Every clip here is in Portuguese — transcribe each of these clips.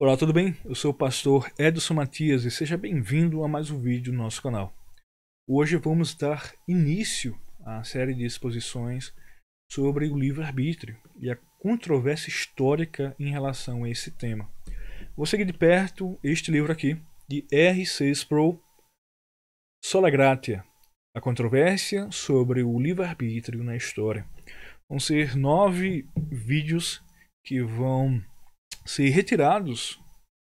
Olá, tudo bem? Eu sou o pastor Edson Matias e seja bem-vindo a mais um vídeo do nosso canal. Hoje vamos dar início à série de exposições sobre o livre-arbítrio e a controvérsia histórica em relação a esse tema. Vou seguir de perto este livro aqui, de R.C. Sproul, Sola Gratia, a controvérsia sobre o livre-arbítrio na história. Vão ser nove vídeos que vão ser retirados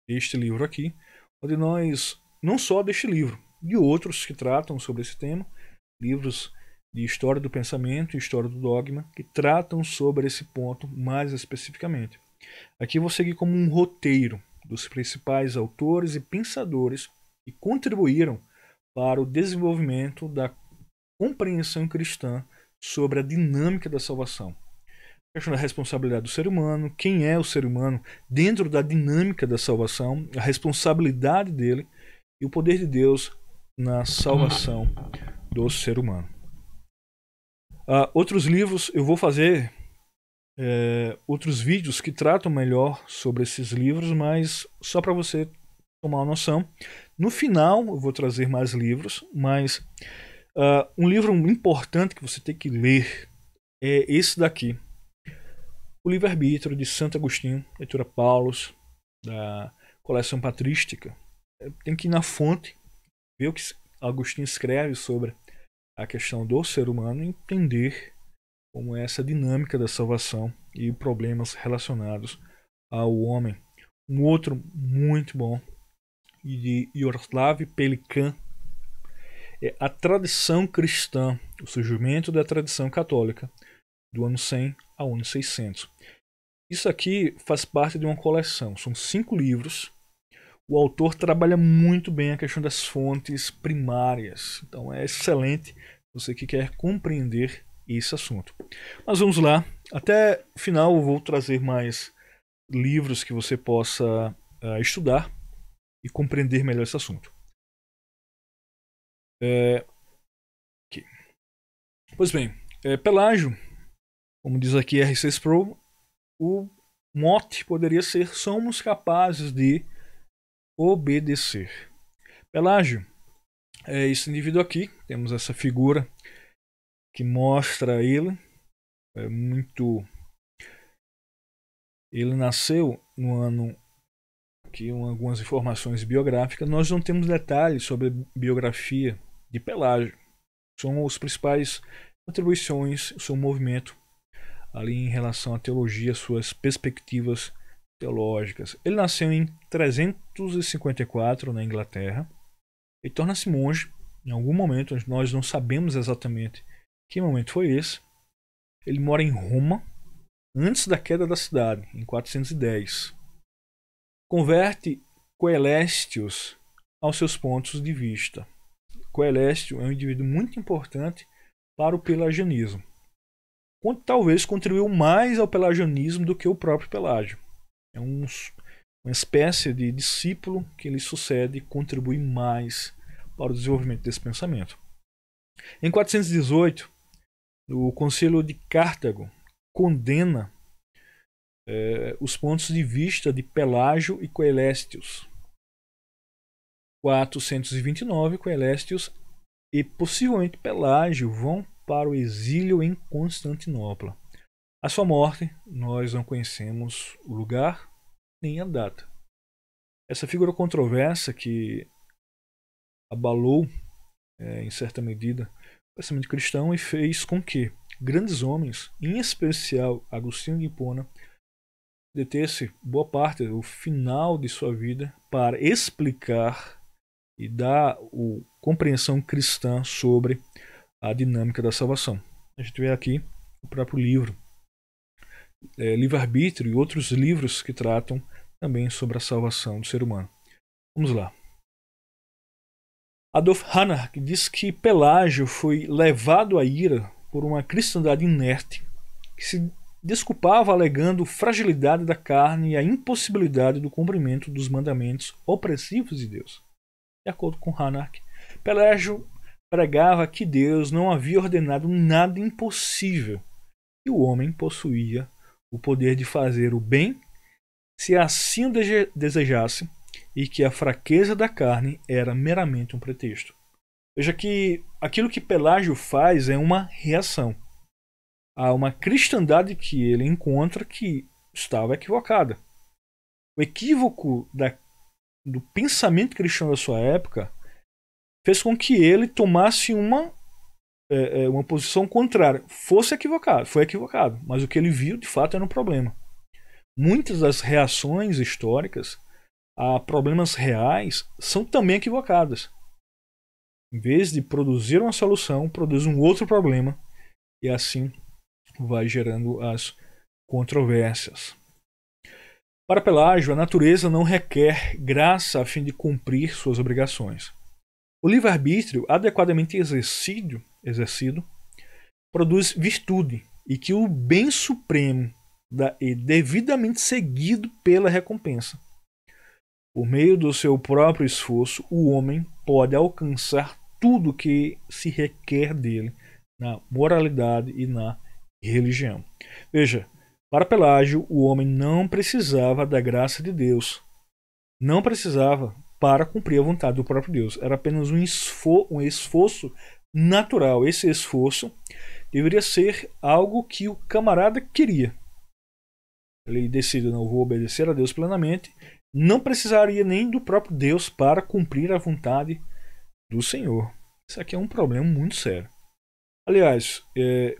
deste livro aqui, onde nós, não só deste livro, de outros que tratam sobre esse tema, livros de história do pensamento e história do dogma, que tratam sobre esse ponto mais especificamente. Aqui vou seguir como um roteiro dos principais autores e pensadores que contribuíram para o desenvolvimento da compreensão cristã sobre a dinâmica da salvação questão a responsabilidade do ser humano, quem é o ser humano dentro da dinâmica da salvação, a responsabilidade dele e o poder de Deus na salvação do ser humano. Uh, outros livros, eu vou fazer é, outros vídeos que tratam melhor sobre esses livros, mas só para você tomar uma noção. No final, eu vou trazer mais livros, mas uh, um livro importante que você tem que ler é esse daqui, o livre-arbítrio de Santo Agostinho, leitura Paulos da coleção patrística. Eh, tem que ir na fonte, ver o que Agostinho escreve sobre a questão do ser humano e entender como é essa dinâmica da salvação e problemas relacionados ao homem. Um outro muito bom de Yoroslav Pelikan é a tradição cristã, o surgimento da tradição católica do ano 100 ao ano 600. Isso aqui faz parte de uma coleção, são cinco livros. O autor trabalha muito bem a questão das fontes primárias, então é excelente você que quer compreender esse assunto. Mas vamos lá, até o final eu vou trazer mais livros que você possa uh, estudar e compreender melhor esse assunto. É... Pois bem, é, Pelágio como diz aqui R6 Pro, o mote poderia ser somos capazes de obedecer. Pelágio, é esse indivíduo aqui, temos essa figura que mostra ele, é muito... Ele nasceu no ano, aqui algumas informações biográficas, nós não temos detalhes sobre a biografia de Pelágio, são os principais contribuições, o seu movimento ali em relação à teologia, suas perspectivas teológicas. Ele nasceu em 354 na Inglaterra e torna-se monge em algum momento, nós não sabemos exatamente que momento foi esse. Ele mora em Roma antes da queda da cidade, em 410. Converte Coelestius aos seus pontos de vista. Coelestius é um indivíduo muito importante para o pelagianismo talvez contribuiu mais ao pelagianismo do que o próprio Pelágio. É um, uma espécie de discípulo que lhe sucede e contribui mais para o desenvolvimento desse pensamento. Em 418, o Conselho de Cartago condena eh, os pontos de vista de Pelágio e Coelestius. 429, Coelestius e possivelmente Pelágio vão para o exílio em Constantinopla. A sua morte, nós não conhecemos o lugar nem a data. Essa figura controversa que abalou, é, em certa medida, o pensamento cristão e fez com que grandes homens, em especial Agostinho de Hipona, detesse boa parte do final de sua vida para explicar e dar o compreensão cristã sobre a dinâmica da salvação. A gente vê aqui o próprio livro, é, Livre-Arbítrio e outros livros que tratam também sobre a salvação do ser humano. Vamos lá. Adolf Hanach diz que Pelágio foi levado à ira por uma cristandade inerte que se desculpava alegando fragilidade da carne e a impossibilidade do cumprimento dos mandamentos opressivos de Deus. De acordo com Hanach, Pelágio pregava que Deus não havia ordenado nada impossível e o homem possuía o poder de fazer o bem se assim o desejasse e que a fraqueza da carne era meramente um pretexto. Veja que aquilo que Pelágio faz é uma reação a uma cristandade que ele encontra que estava equivocada. O equívoco da, do pensamento cristão da sua época fez com que ele tomasse uma é, é, uma posição contrária. Fosse equivocado, foi equivocado, mas o que ele viu de fato era um problema. Muitas das reações históricas a problemas reais são também equivocadas. Em vez de produzir uma solução, produz um outro problema e assim vai gerando as controvérsias. Para Pelágio, a natureza não requer graça a fim de cumprir suas obrigações. O livre-arbítrio, adequadamente exercido, exercido, produz virtude, e que o bem supremo da, é devidamente seguido pela recompensa. Por meio do seu próprio esforço, o homem pode alcançar tudo que se requer dele na moralidade e na religião. Veja, para Pelágio, o homem não precisava da graça de Deus. Não precisava, para cumprir a vontade do próprio Deus. Era apenas um, um esforço natural. Esse esforço deveria ser algo que o camarada queria. Ele decide, não vou obedecer a Deus plenamente. Não precisaria nem do próprio Deus para cumprir a vontade do Senhor. Isso aqui é um problema muito sério. Aliás, é,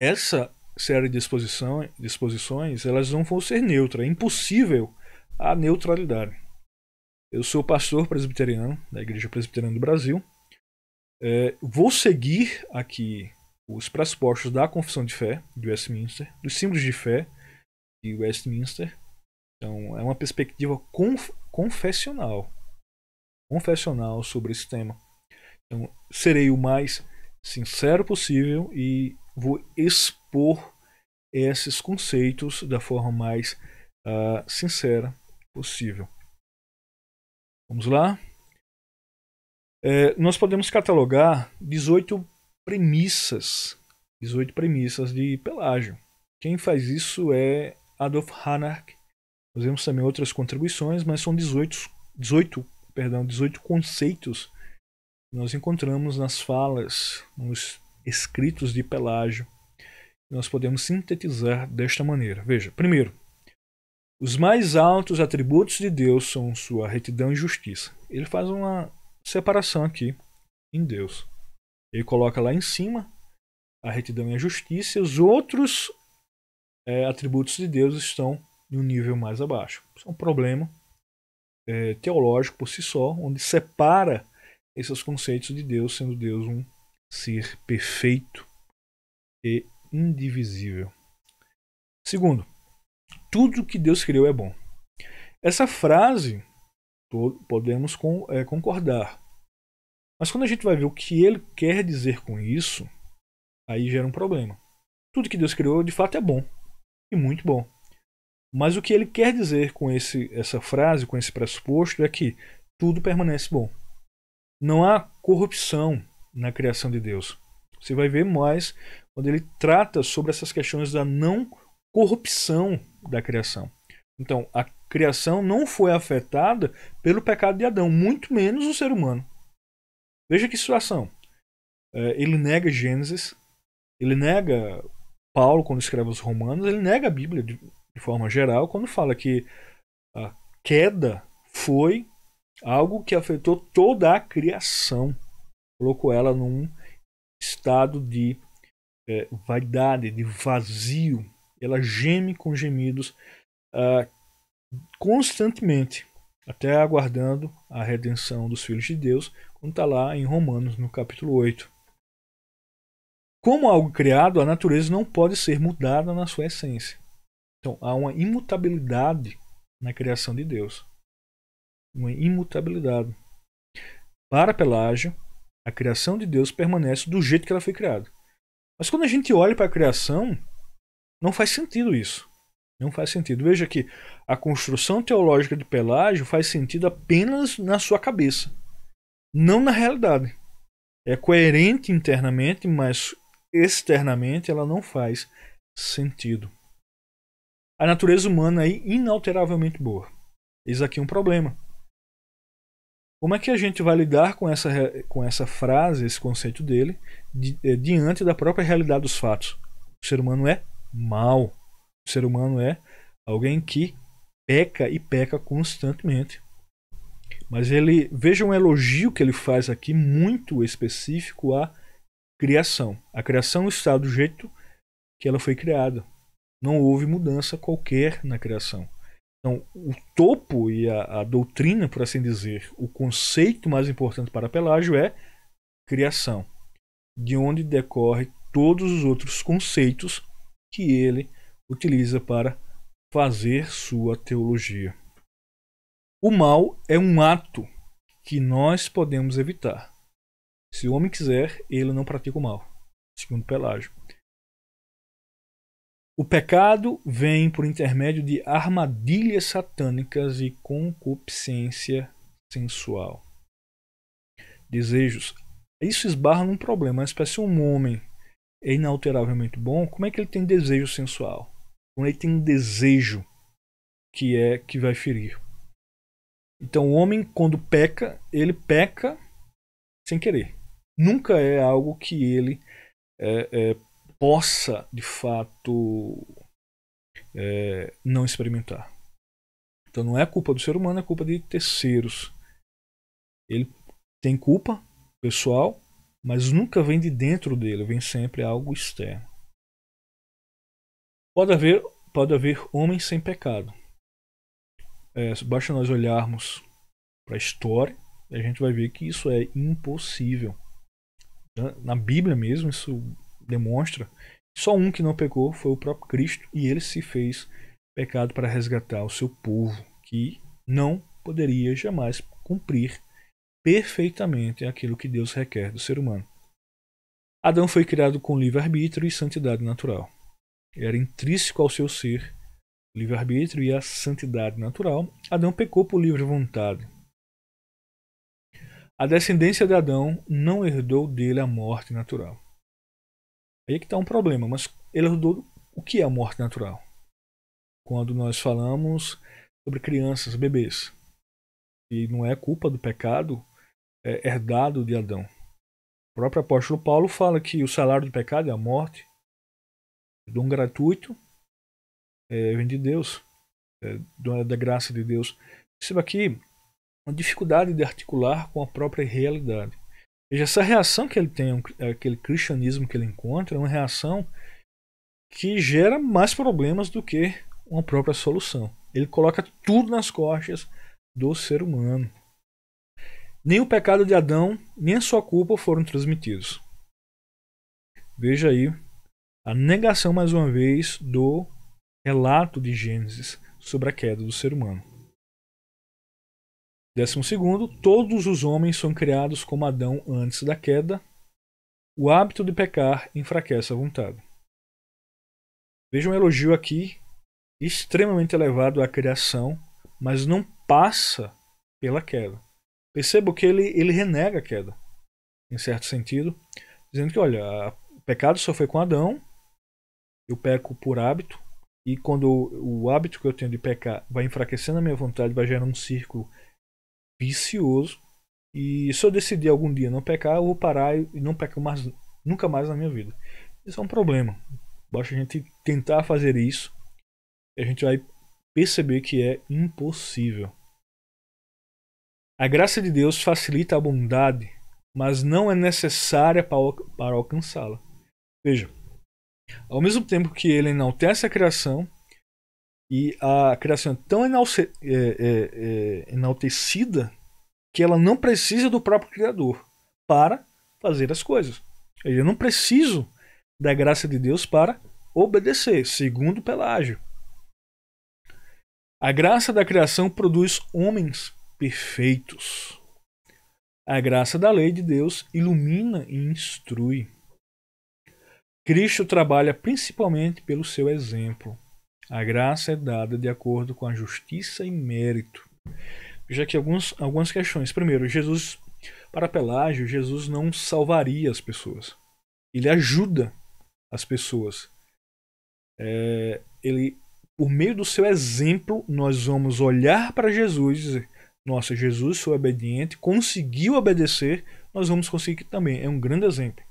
essa série de disposições, elas não vão ser neutras. É impossível a neutralidade. Eu sou pastor presbiteriano da Igreja Presbiteriana do Brasil. É, vou seguir aqui os pressupostos da confissão de fé de Westminster, dos símbolos de fé de Westminster. Então, é uma perspectiva conf confessional. Confessional sobre esse tema. Então, serei o mais sincero possível e vou expor esses conceitos da forma mais uh, sincera possível. Vamos lá. É, nós podemos catalogar 18 premissas, 18 premissas de Pelágio. Quem faz isso é Adolf Hanach. Nós vemos também outras contribuições, mas são 18, 18, perdão, 18 conceitos que nós encontramos nas falas, nos escritos de Pelágio. Nós podemos sintetizar desta maneira. Veja, primeiro, os mais altos atributos de Deus são sua retidão e justiça. Ele faz uma separação aqui em Deus. Ele coloca lá em cima a retidão e a justiça, e os outros é, atributos de Deus estão em um nível mais abaixo. Isso é um problema é, teológico por si só, onde separa esses conceitos de Deus, sendo Deus um ser perfeito e indivisível. Segundo, tudo que Deus criou é bom. Essa frase podemos é, concordar. Mas quando a gente vai ver o que ele quer dizer com isso, aí gera um problema. Tudo que Deus criou de fato é bom. E muito bom. Mas o que ele quer dizer com esse, essa frase, com esse pressuposto, é que tudo permanece bom. Não há corrupção na criação de Deus. Você vai ver mais quando ele trata sobre essas questões da não corrupção da criação. Então, a criação não foi afetada pelo pecado de Adão, muito menos o ser humano. Veja que situação. É, ele nega Gênesis, ele nega Paulo quando escreve os Romanos, ele nega a Bíblia de, forma geral quando fala que a queda foi algo que afetou toda a criação, colocou ela num estado de é, vaidade, de vazio, ela geme com gemidos uh, constantemente, até aguardando a redenção dos filhos de Deus, como está lá em Romanos, no capítulo 8. Como algo criado, a natureza não pode ser mudada na sua essência. Então, há uma imutabilidade na criação de Deus. Uma imutabilidade. Para Pelágio, a criação de Deus permanece do jeito que ela foi criada. Mas quando a gente olha para a criação, não faz sentido isso. Não faz sentido. Veja que a construção teológica de Pelágio faz sentido apenas na sua cabeça, não na realidade. É coerente internamente, mas externamente ela não faz sentido. A natureza humana é inalteravelmente boa. Eis aqui um problema. Como é que a gente vai lidar com essa, com essa frase, esse conceito dele, di, eh, diante da própria realidade dos fatos? O ser humano é mal. O ser humano é alguém que peca e peca constantemente. Mas ele veja um elogio que ele faz aqui muito específico à criação. A criação está do jeito que ela foi criada. Não houve mudança qualquer na criação. Então, o topo e a, a doutrina, por assim dizer, o conceito mais importante para Pelágio é criação, de onde decorre todos os outros conceitos que ele utiliza para fazer sua teologia. O mal é um ato que nós podemos evitar. Se o homem quiser, ele não pratica o mal, segundo Pelágio. O pecado vem por intermédio de armadilhas satânicas e concupiscência sensual. Desejos. Isso esbarra num problema, uma espécie um homem é inalteravelmente bom, como é que ele tem desejo sensual? Como ele tem um desejo que é que vai ferir. Então o homem quando peca, ele peca sem querer. Nunca é algo que ele é, é, possa de fato é, não experimentar. Então não é culpa do ser humano, é culpa de terceiros. Ele tem culpa pessoal mas nunca vem de dentro dele, vem sempre algo externo. Pode haver, pode haver homens sem pecado. É, basta nós olharmos para a história e a gente vai ver que isso é impossível. Na Bíblia mesmo, isso demonstra que só um que não pecou foi o próprio Cristo e ele se fez pecado para resgatar o seu povo que não poderia jamais cumprir perfeitamente aquilo que Deus requer do ser humano. Adão foi criado com livre-arbítrio e santidade natural. Era intrínseco ao seu ser livre-arbítrio e a santidade natural. Adão pecou por livre vontade. A descendência de Adão não herdou dele a morte natural. Aí é que está um problema, mas ele herdou o que é a morte natural? Quando nós falamos sobre crianças, bebês, e não é culpa do pecado é, herdado de Adão. O próprio apóstolo Paulo fala que o salário do pecado é a morte, o dom gratuito é, vem de Deus, é, dom da graça de Deus. Perceba aqui uma dificuldade de articular com a própria realidade. Veja, essa reação que ele tem, aquele cristianismo que ele encontra, é uma reação que gera mais problemas do que uma própria solução. Ele coloca tudo nas costas do ser humano. Nem o pecado de Adão, nem a sua culpa foram transmitidos. Veja aí a negação, mais uma vez, do relato de Gênesis sobre a queda do ser humano. Décimo segundo, todos os homens são criados como Adão antes da queda. O hábito de pecar enfraquece a vontade. Veja um elogio aqui extremamente elevado à criação, mas não passa pela queda. Percebo que ele, ele renega a queda, em certo sentido, dizendo que, olha, o pecado só foi com Adão, eu peco por hábito, e quando o, hábito que eu tenho de pecar vai enfraquecendo a minha vontade, vai gerar um círculo vicioso, e se eu decidir algum dia não pecar, eu vou parar e não pecar mais, nunca mais na minha vida. Isso é um problema. Basta a gente tentar fazer isso e a gente vai perceber que é impossível. A graça de Deus facilita a bondade, mas não é necessária para alcançá-la. Veja, ao mesmo tempo que ele enaltece a criação, e a criação é tão enalce, é, é, é enaltecida que ela não precisa do próprio Criador para fazer as coisas. Eu não preciso da graça de Deus para obedecer, segundo Pelágio. A graça da criação produz homens perfeitos. A graça da lei de Deus ilumina e instrui. Cristo trabalha principalmente pelo seu exemplo. A graça é dada de acordo com a justiça e mérito. Veja aqui alguns, algumas questões. Primeiro, Jesus, para Pelágio, Jesus não salvaria as pessoas. Ele ajuda as pessoas. É, ele, por meio do seu exemplo, nós vamos olhar para Jesus e dizer: nossa, Jesus foi obediente, conseguiu obedecer, nós vamos conseguir também. É um grande exemplo.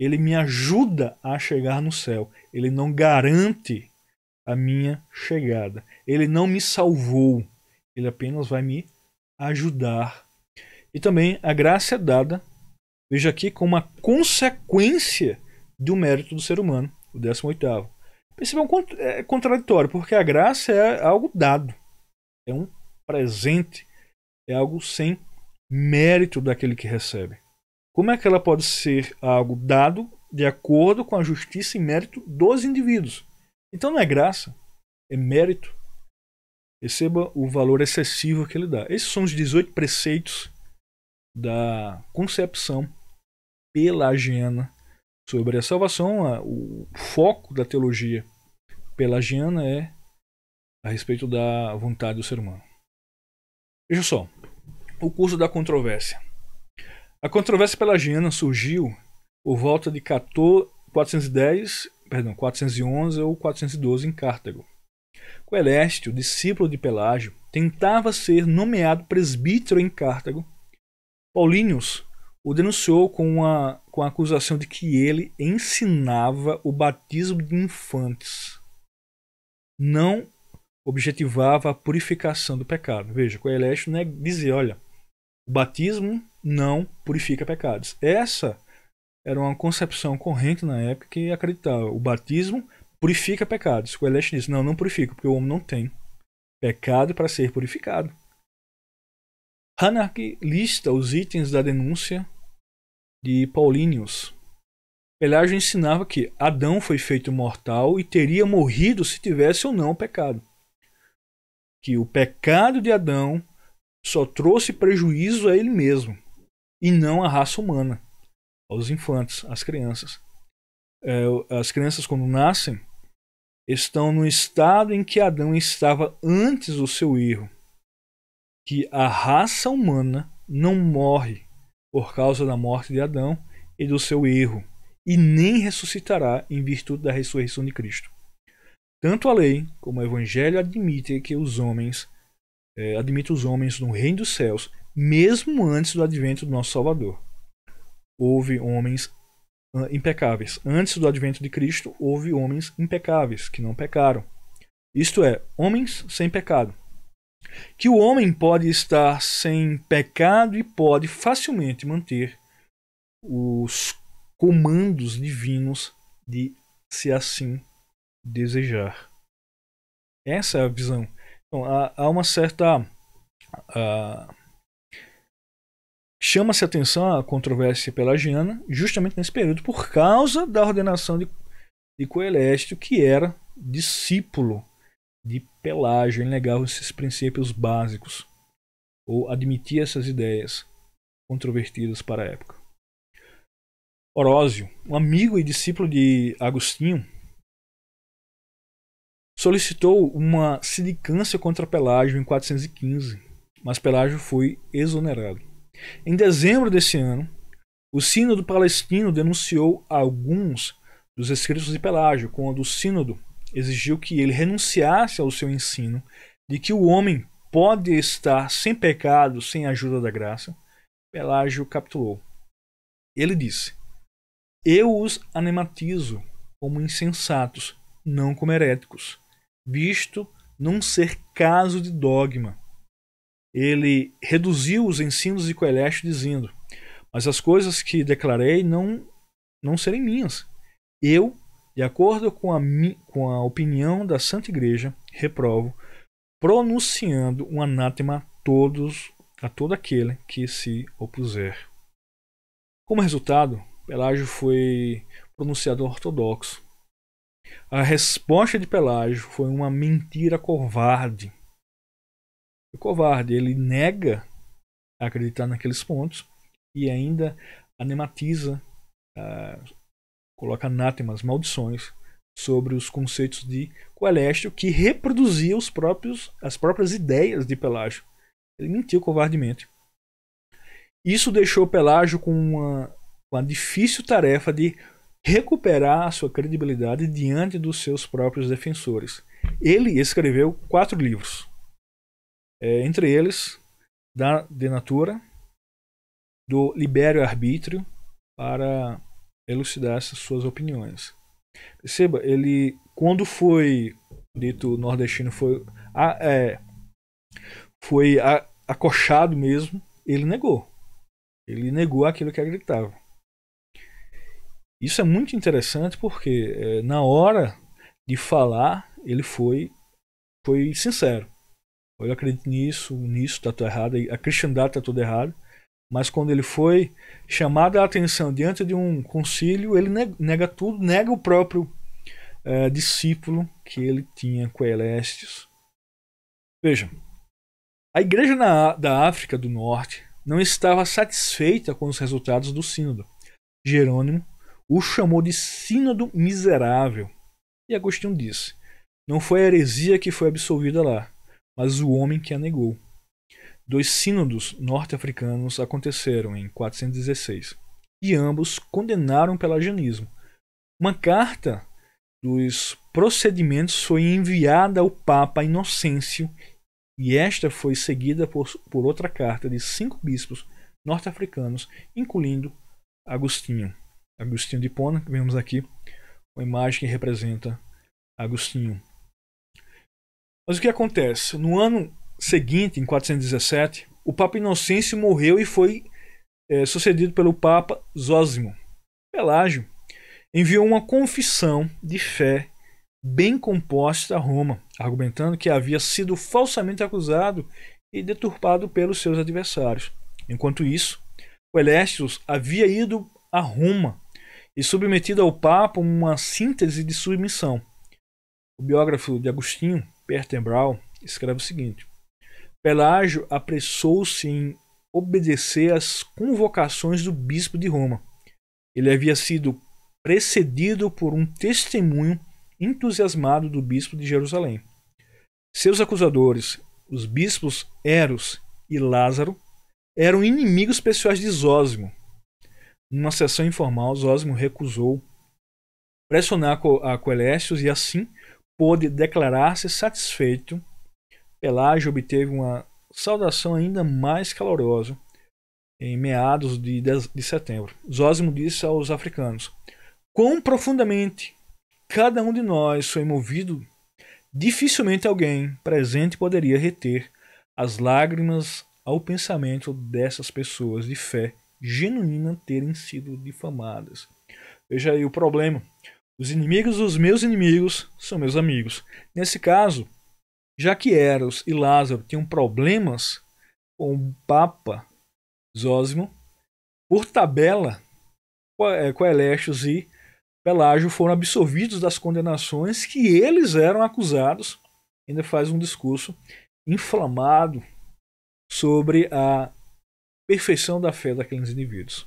Ele me ajuda a chegar no céu. Ele não garante a minha chegada. Ele não me salvou. Ele apenas vai me ajudar. E também a graça é dada, veja aqui, como uma consequência do mérito do ser humano, o 18. Percebam, é contraditório, porque a graça é algo dado, é um presente é algo sem mérito daquele que recebe. Como é que ela pode ser algo dado de acordo com a justiça e mérito dos indivíduos? Então não é graça, é mérito. Receba o valor excessivo que ele dá. Esses são os 18 preceitos da concepção pelagiana sobre a salvação. O foco da teologia pelagiana é a respeito da vontade do ser humano. Veja só, o curso da controvérsia. A controvérsia pelagiana surgiu por volta de 410, perdão, 411 ou 412 em Cartago. Coeleste, discípulo de Pelágio, tentava ser nomeado presbítero em Cartago. Paulinius o denunciou com a, com a acusação de que ele ensinava o batismo de infantes, não objetivava a purificação do pecado. Veja, coeleste não né, dizia, olha, o batismo não purifica pecados. Essa era uma concepção corrente na época que acreditava o batismo purifica pecados. Coeleste disse, não, não purifica, porque o homem não tem pecado para ser purificado. Hanark lista os itens da denúncia de Paulinius. Pelágio ensinava que Adão foi feito mortal e teria morrido se tivesse ou não pecado que o pecado de Adão só trouxe prejuízo a ele mesmo e não à raça humana, aos infantes, às crianças. É, as crianças, quando nascem, estão no estado em que Adão estava antes do seu erro, que a raça humana não morre por causa da morte de Adão e do seu erro, e nem ressuscitará em virtude da ressurreição de Cristo. Tanto a lei como o evangelho admitem que os homens é, os homens no reino dos céus, mesmo antes do advento do nosso Salvador. Houve homens ah, impecáveis. Antes do advento de Cristo, houve homens impecáveis que não pecaram. Isto é, homens sem pecado. Que o homem pode estar sem pecado e pode facilmente manter os comandos divinos de se assim desejar. Essa é a visão. Então, há, há uma certa. Uh, Chama-se atenção a controvérsia pelagiana justamente nesse período, por causa da ordenação de, de Coelestio, que era discípulo de Pelágio. Ele negava esses princípios básicos, ou admitia essas ideias controvertidas para a época. Orósio, um amigo e discípulo de Agostinho, solicitou uma sindicância contra Pelágio em 415, mas Pelágio foi exonerado. Em dezembro desse ano, o Sínodo Palestino denunciou alguns dos escritos de Pelágio, quando o Sínodo exigiu que ele renunciasse ao seu ensino de que o homem pode estar sem pecado, sem a ajuda da graça. Pelágio capitulou. Ele disse: Eu os anematizo como insensatos, não como heréticos visto não ser caso de dogma. Ele reduziu os ensinos de Coeleste dizendo: Mas as coisas que declarei não, não serem minhas. Eu, de acordo com a, com a opinião da Santa Igreja, reprovo, pronunciando um anátema a todos a todo aquele que se opuser. Como resultado, Pelágio foi pronunciado ortodoxo, a resposta de Pelágio foi uma mentira covarde. O covarde, ele nega acreditar naqueles pontos e ainda anematiza, uh, ah, coloca anátemas, maldições sobre os conceitos de Coelestio que reproduzia os próprios, as próprias ideias de Pelágio. Ele mentiu covardemente. Isso deixou Pelágio com uma, uma difícil tarefa de recuperar a sua credibilidade diante dos seus próprios defensores. Ele escreveu quatro livros, é, entre eles Da De Natura, do Libério Arbítrio, para elucidar essas suas opiniões. Perceba, ele, quando foi dito nordestino, foi, a, é, foi a, acochado mesmo, ele negou. Ele negou aquilo que acreditava. Isso é muito interessante porque é, na hora de falar ele foi foi sincero. Eu acredito nisso, nisso está tudo errado, a cristandade está tudo errado. Mas quando ele foi chamado a atenção diante de um concílio, ele nega tudo, nega o próprio é, discípulo que ele tinha com Elestes. Veja, a igreja na, da África do Norte não estava satisfeita com os resultados do sínodo. Jerônimo o chamou de sínodo miserável. E Agostinho disse: Não foi a heresia que foi absolvida lá, mas o homem que a negou. Dois sínodos norte-africanos aconteceram em 416 e ambos condenaram o pelagianismo. Uma carta dos procedimentos foi enviada ao Papa Inocêncio e esta foi seguida por, por outra carta de cinco bispos norte-africanos, incluindo Agostinho. Agostinho de que Vemos aqui uma imagem que representa Agostinho. Mas o que acontece? No ano seguinte, em 417, o Papa Inocêncio morreu e foi é, sucedido pelo Papa Zósimo. Pelágio enviou uma confissão de fé bem composta a Roma, argumentando que havia sido falsamente acusado e deturpado pelos seus adversários. Enquanto isso, Quelestius havia ido a Roma e submetido ao Papa uma síntese de submissão. O biógrafo de Agostinho, Peter escreve o seguinte: Pelágio apressou-se em obedecer às convocações do bispo de Roma. Ele havia sido precedido por um testemunho entusiasmado do bispo de Jerusalém. Seus acusadores, os bispos Eros e Lázaro, eram inimigos pessoais de Zósimo, numa sessão informal, Zósimo recusou pressionar a Coelestius e assim pôde declarar-se satisfeito. Pelágio obteve uma saudação ainda mais calorosa em meados de, de setembro. Zósimo disse aos africanos: Quão profundamente cada um de nós foi movido, dificilmente alguém presente poderia reter as lágrimas ao pensamento dessas pessoas de fé genuína terem sido difamadas. Veja aí o problema. Os inimigos dos meus inimigos são meus amigos. Nesse caso, já que Eros e Lázaro tinham problemas com o Papa Zósimo, por tabela, eh, Coelestius e Pelágio foram absolvidos das condenações que eles eram acusados. Ainda faz um discurso inflamado sobre a perfeição da fé daqueles indivíduos.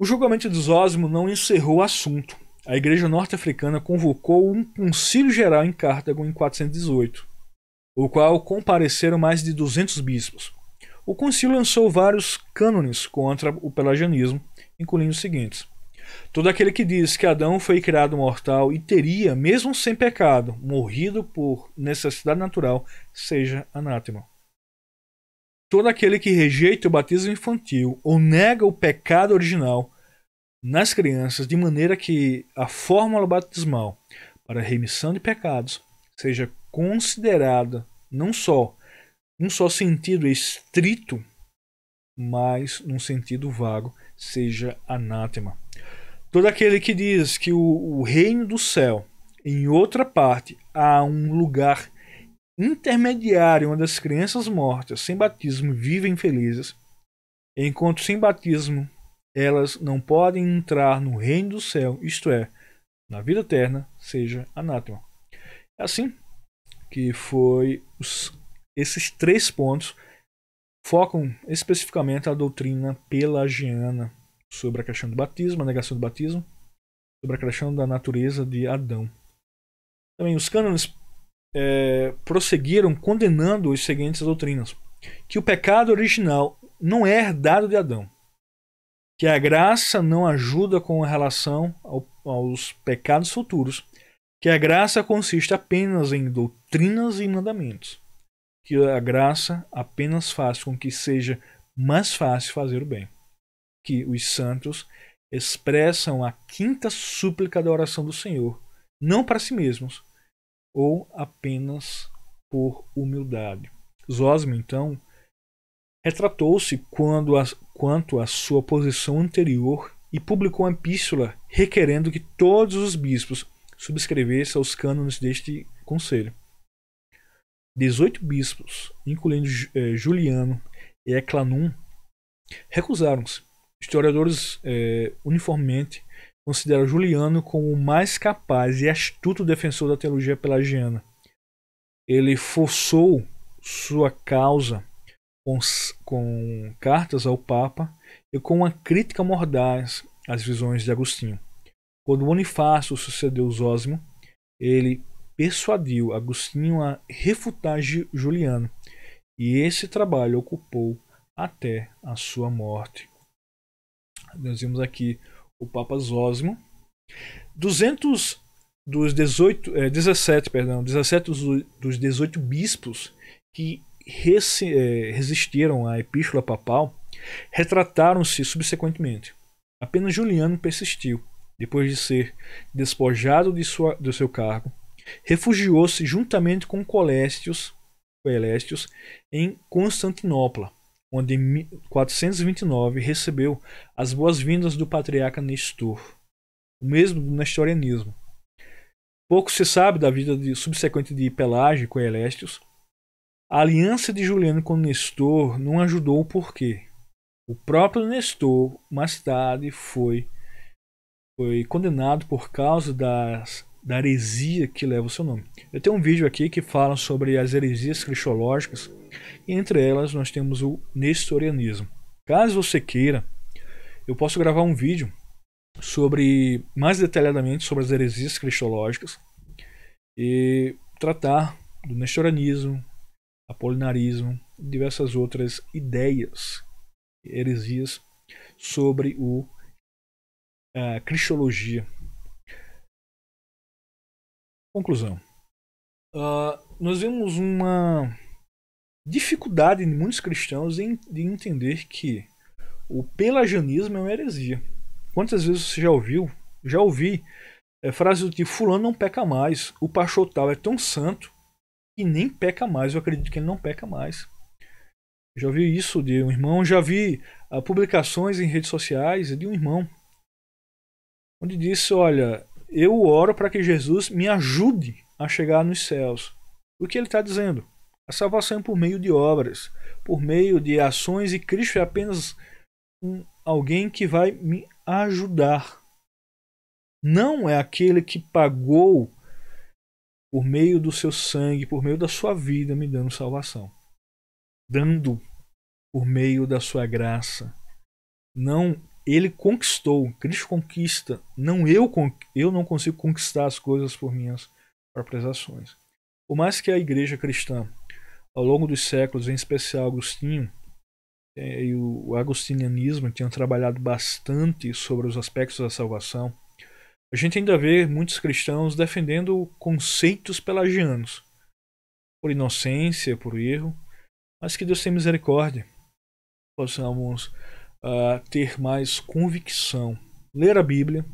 O julgamento de Zósimo não encerrou o assunto. A Igreja Norte-Africana convocou um concílio geral em Cartago em 418, o qual compareceram mais de 200 bispos. O concílio lançou vários cânones contra o pelagianismo, incluindo os seguintes. Todo aquele que diz que Adão foi criado mortal e teria, mesmo sem pecado, morrido por necessidade natural, seja anátema. Todo aquele que rejeita o batismo infantil ou nega o pecado original nas crianças, de maneira que a fórmula batismal para remissão de pecados seja considerada não só num só sentido estrito, mas num sentido vago, seja anátema. Todo aquele que diz que o, o reino do céu, em outra parte, há um lugar intermediário onde as crianças mortas sem batismo vivem felizes, enquanto sem batismo elas não podem entrar no reino do céu, isto é, na vida eterna, seja anátema. É assim que foi os, esses três pontos focam especificamente a doutrina pelagiana sobre a questão do batismo, a negação do batismo, sobre a questão da natureza de Adão. Também os cânones é, prosseguiram condenando as seguintes doutrinas: que o pecado original não é herdado de Adão, que a graça não ajuda com relação ao, aos pecados futuros, que a graça consiste apenas em doutrinas e mandamentos, que a graça apenas faz com que seja mais fácil fazer o bem, que os santos expressam a quinta súplica da oração do Senhor, não para si mesmos, ou apenas por humildade. Zósimo então, retratou-se quanto à sua posição anterior e publicou uma epístola requerendo que todos os bispos subscrevessem aos cânones deste conselho. 18 bispos, incluindo eh, Juliano e Eclanum, recusaram-se. Historiadores eh, uniformemente considera Juliano como o mais capaz e astuto defensor da teologia pelagiana. Ele forçou sua causa com, com cartas ao Papa e com uma crítica mordaz às visões de Agostinho. Quando Bonifácio sucedeu Zósimo, ele persuadiu Agostinho a refutar Juliano, e esse trabalho ocupou até a sua morte. Nós vimos aqui o Papa Zósimo. 200 dos 18, é, 17, perdão, 17 dos 18 bispos que resi, é, resistiram à epístola papal retrataram-se subsequentemente. Apenas Juliano persistiu, depois de ser despojado de, sua, do seu cargo, refugiou-se juntamente com Coléstios, Coléstios em Constantinopla, onde em 429 recebeu as boas-vindas do patriarca Nestor, o mesmo do nestorianismo. Pouco se sabe da vida de, subsequente de Pelágico e Eléstios. A aliança de Juliano com Nestor não ajudou porque o próprio Nestor mais tarde foi, foi condenado por causa das da heresia que leva o seu nome. Eu tenho um vídeo aqui que fala sobre as heresias cristológicas, e entre elas nós temos o nestorianismo. Caso você queira, eu posso gravar um vídeo sobre mais detalhadamente sobre as heresias cristológicas e tratar do nestorianismo, apolinarismo e diversas outras ideias, heresias sobre o a eh, cristologia Conclusão. Uh, nós vemos uma dificuldade de muitos cristãos em, de entender que o pelagianismo é uma heresia. Quantas vezes você já ouviu? Já ouvi é, frases do tipo: Fulano não peca mais, o pastor tal é tão santo que nem peca mais. Eu acredito que ele não peca mais. Já ouvi isso de um irmão, já vi uh, publicações em redes sociais de um irmão onde disse: Olha, eu oro para que Jesus me ajude a chegar nos céus. O que ele está dizendo? A salvação é por meio de obras, por meio de ações, e Cristo é apenas um, alguém que vai me ajudar. Não é aquele que pagou por meio do seu sangue, por meio da sua vida, me dando salvação. Dando por meio da sua graça. Não ele conquistou. Cristo conquista. Não eu, eu não consigo conquistar as coisas por minhas próprias ações. Por mais que a igreja cristã, ao longo dos séculos, em especial Agostinho é, e o agostinianismo, tenham trabalhado bastante sobre os aspectos da salvação, a gente ainda vê muitos cristãos defendendo conceitos pelagianos, por inocência, por erro, mas que Deus tem misericórdia. Possamos uh, ter mais convicção, ler a Bíblia,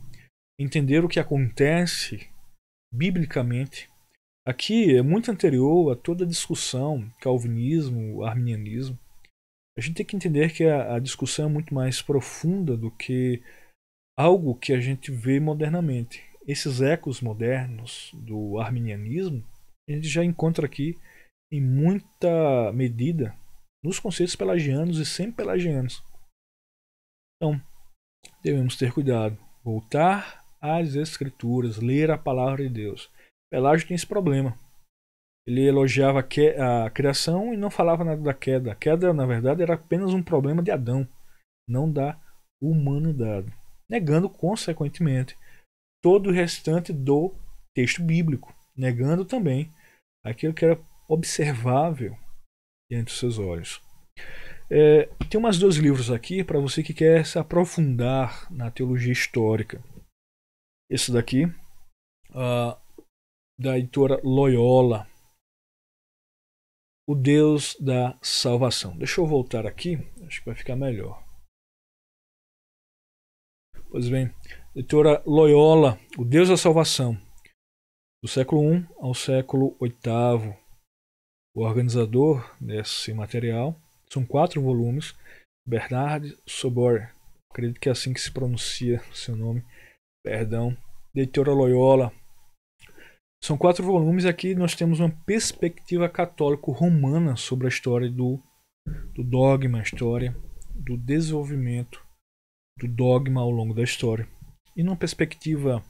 entender o que acontece biblicamente. Aqui é muito anterior a toda a discussão calvinismo, arminianismo. A gente tem que entender que a, a discussão é muito mais profunda do que algo que a gente vê modernamente. Esses ecos modernos do arminianismo a gente já encontra aqui em muita medida nos conceitos pelagianos e sem pelagianos então, devemos ter cuidado, voltar às Escrituras, ler a palavra de Deus. Pelágio tem esse problema. Ele elogiava a criação e não falava nada da queda. A queda, na verdade, era apenas um problema de Adão, não da humanidade, negando, consequentemente, todo o restante do texto bíblico, negando também aquilo que era observável diante dos seus olhos. É, tem umas dois livros aqui para você que quer se aprofundar na teologia histórica. Esse daqui, uh, da editora Loyola, O Deus da Salvação. Deixa eu voltar aqui, acho que vai ficar melhor. Pois bem, editora Loyola, O Deus da Salvação, do século I ao século VIII. O organizador desse material são quatro volumes. Bernard Sobor, acredito que é assim que se pronuncia o seu nome, perdão, de Loyola. São quatro volumes aqui nós temos uma perspectiva católico-romana sobre a história do, do dogma, a história do desenvolvimento do dogma ao longo da história. E numa perspectiva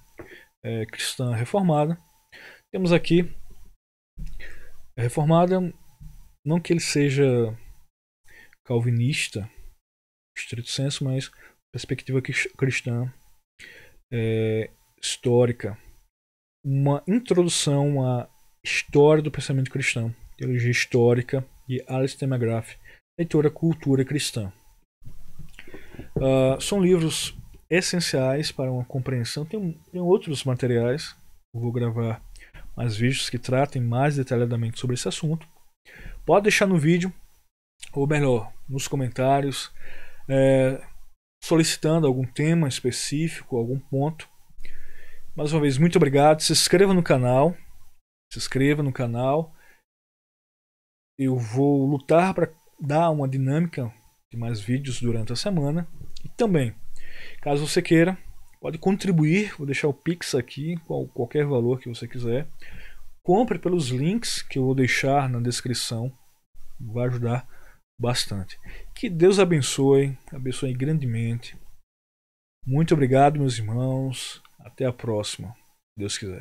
é, cristã reformada, temos aqui reformada, não que ele seja calvinista, estrito senso, mas perspectiva cristã é, histórica, uma introdução à história do pensamento cristão, teologia histórica e Alistair McGrath, leitora Cultura Cristã. Uh, são livros essenciais para uma compreensão. Tem, tem outros materiais, Eu vou gravar mais vídeos que tratem mais detalhadamente sobre esse assunto. Pode deixar no vídeo ou melhor, nos comentários, é, solicitando algum tema específico, algum ponto. Mais uma vez, muito obrigado. Se inscreva no canal. Se inscreva no canal. Eu vou lutar para dar uma dinâmica de mais vídeos durante a semana. E também, caso você queira, pode contribuir. Vou deixar o Pix aqui, qual, qualquer valor que você quiser. Compre pelos links que eu vou deixar na descrição. Vai ajudar bastante. Que Deus abençoe, abençoe grandemente. Muito obrigado, meus irmãos. Até a próxima, Deus quiser.